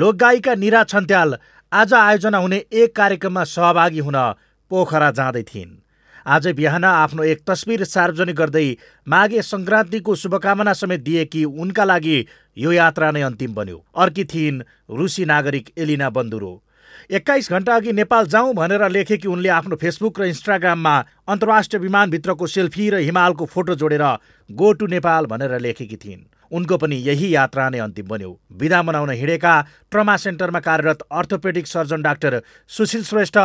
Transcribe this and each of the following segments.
लोकगायिका निरा छन्त्याल आज आयोजना हुने एक कार्यक्रममा सहभागी हुन पोखरा जाँदै थिइन् आज बिहान आफ्नो एक तस्विर सार्वजनिक गर्दै माघे सङ्क्रान्तिको शुभकामना समेत दिए कि उनका लागि यो यात्रा नै अन्तिम बन्यो अर्की थिइन् रुसी नागरिक एलिना बन्दुरो एक्काइस अघि नेपाल जाउँ भनेर लेखेकी उनले आफ्नो फेसबुक र इन्स्टाग्राममा अन्तर्राष्ट्रिय विमानभित्रको सेल्फी र हिमालको फोटो जोडेर गो टु नेपाल भनेर लेखेकी थिइन् उनको पनि यही यात्रा नै अन्तिम बन्यो विदा मनाउन हिँडेका ट्रमा सेन्टरमा कार्यरत orthopaedic surgeon doctor Sushil Shrestha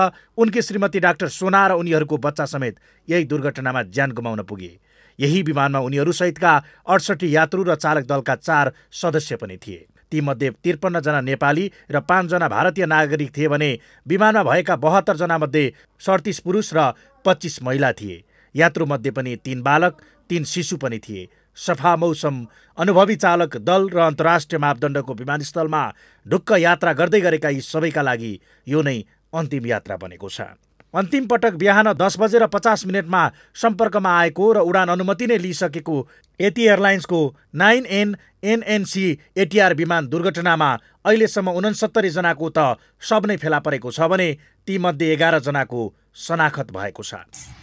उनकी श्रीमती डाक्टर सोना र उनीहरूको बच्चा समेत यही दुर्घटनामा ज्यान गुमाउन पुगे यही विमानमा उनीहरूसहितका अडसठी यात्रु र चालक दलका चार सदस्य पनि थिए तीमध्ये त्रिपन्नजना नेपाली र पाँचजना भारतीय नागरिक थिए भने विमानमा भएका बहत्तरजनामध्ये सडतिस पुरुष र पच्चिस महिला थिए यात्रुमध्ये पनि तीन बालक तीन शिशु पनि थिए सफा मौसम अनुभवी चालक दल र अन्तर्राष्ट्रिय मापदण्डको विमानस्थलमा ढुक्क यात्रा गर्दै गरेका यी सबैका लागि यो नै अन्तिम यात्रा बनेको छ अन्तिम पटक बिहान दस बजेर पचास मिनटमा सम्पर्कमा आएको र उडान अनुमति नै लिइसकेको एटी एयरलाइन्सको नाइन एन एनएनसी एटिआर विमान दुर्घटनामा अहिलेसम्म जनाको त सब नै फेला परेको छ भने तीमध्ये एघारजनाको शनाखत भएको छ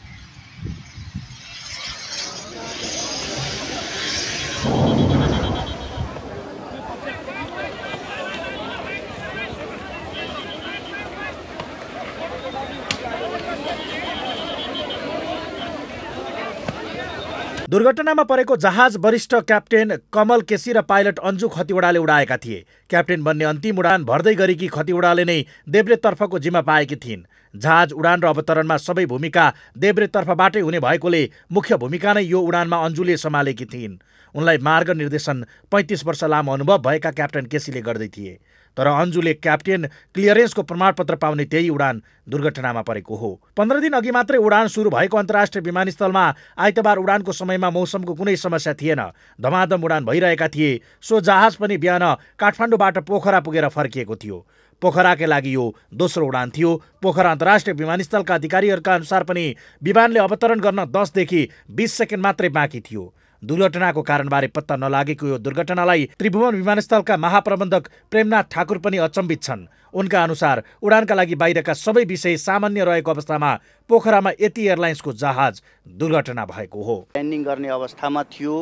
दुर्घटनामा परेको जहाज वरिष्ठ क्याप्टेन कमल केसी र पाइलट अन्जु खतिवडाले उडाएका थिए क्याप्टेन बन्ने अन्तिम उडान भर्दै गरेकी खतिवडाले नै देब्रेतर्फको जिम्मा पाएकी थिइन् जहाज उडान र अवतरणमा सबै भूमिका देब्रेतर्फबाटै हुने भएकोले मुख्य भूमिका नै यो उडानमा अन्जुले सम्हालेकी थिइन् उनलाई मार्ग निर्देशन पैँतिस वर्ष लामो अनुभव भएका क्याप्टन केसीले गर्दै थिए तर अन्जुले क्याप्टेन क्लियरेन्सको प्रमाणपत्र पाउने त्यही उडान दुर्घटनामा परेको हो पन्ध्र दिन अघि मात्रै उडान सुरु भएको अन्तर्राष्ट्रिय विमानस्थलमा आइतबार उडानको समयमा मौसमको कुनै समस्या थिएन धमाधम उडान भइरहेका थिए सो जहाज पनि बिहान काठमाडौँबाट पोखरा पुगेर फर्किएको थियो पोखराकै लागि यो दोस्रो उडान थियो पोखरा अन्तर्राष्ट्रिय विमानस्थलका अधिकारीहरूका अनुसार पनि विमानले अवतरण गर्न दसदेखि बिस सेकेन्ड मात्रै बाँकी थियो दुर्घटनाको कारणबारे पत्ता नलागेको यो दुर्घटनालाई त्रिभुवन विमानस्थलका महाप्रबन्धक प्रेमनाथ ठाकुर पनि अचम्बित छन् उनका अनुसार उडानका लागि बाहिरका सबै विषय सामान्य रहेको अवस्थामा पोखरामा यति एयरलाइन्सको जहाज दुर्घटना भएको हो ल्यान्डिङ गर्ने अवस्थामा थियो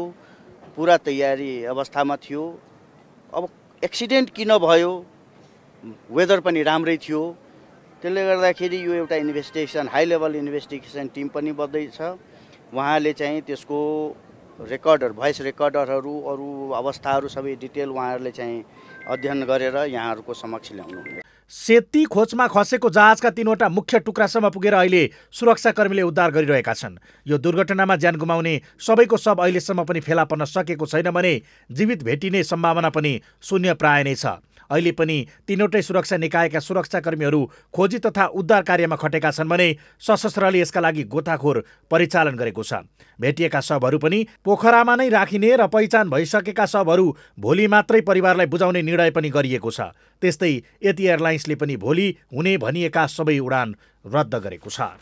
पुरा तयारी अवस्थामा थियो अब एक्सिडेन्ट किन भयो वेदर पनि राम्रै थियो त्यसले गर्दाखेरि यो एउटा investigation high level investigation team पनि बढ्दैछ उहाँले चाहिँ त्यसको रेकर्डर भोइस रेकर्डरहरू अरू अवस्थाहरू सबै डिटेल उहाँहरूले चाहिँ अध्ययन गरेर यहाँहरूको समक्ष ल्याउनुहुन्छ सेती खोजमा खसेको जहाजका तीनवटा मुख्य टुक्रासम्म पुगेर अहिले सुरक्षाकर्मीले उद्धार गरिरहेका छन् यो दुर्घटनामा ज्यान गुमाउने सबैको सब अहिलेसम्म पनि फेला पर्न सकेको छैन भने जीवित भेटिने सम्भावना पनि शून्य प्राय नै छ अहिले पनि तीनवटै सुरक्षा निकायका सुरक्षाकर्मीहरू खोजी तथा उद्धार कार्यमा खटेका छन् भने सशस्त्रले यसका लागि गोथाखोर परिचालन गरेको छ भेटिएका शबहरू पनि पोखरामा नै राखिने र पहिचान भइसकेका शवहरू भोलि मात्रै परिवारलाई बुझाउने निर्णय पनि गरिएको छ त्यस्तै यति एयरलाइन्सले पनि भोलि हुने भनिएका सबै उडान रद्द गरेको छ